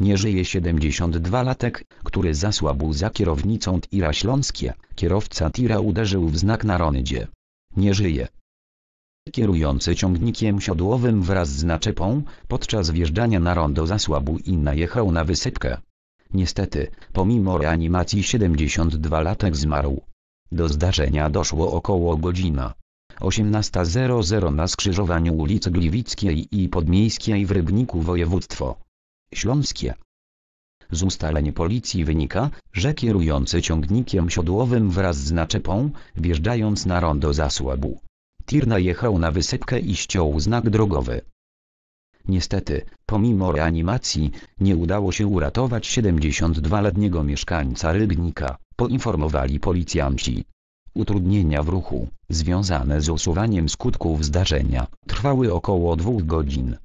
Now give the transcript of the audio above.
Nie żyje 72-latek, który zasłabł za kierownicą tira śląskie. Kierowca tira uderzył w znak na rondzie. Nie żyje. Kierujący ciągnikiem siodłowym wraz z naczepą, podczas wjeżdżania na rondo zasłabł i najechał na wysypkę. Niestety, pomimo reanimacji 72-latek zmarł. Do zdarzenia doszło około godzina 18.00 na skrzyżowaniu ulic Gliwickiej i Podmiejskiej w Rybniku województwo. Śląskie. Z ustaleń policji wynika, że kierujący ciągnikiem siodłowym wraz z naczepą, wjeżdżając na rondo zasłabł. Tir najechał na wysypkę i ściął znak drogowy. Niestety, pomimo reanimacji, nie udało się uratować 72-letniego mieszkańca Rybnika, poinformowali policjanci. Utrudnienia w ruchu, związane z usuwaniem skutków zdarzenia, trwały około dwóch godzin.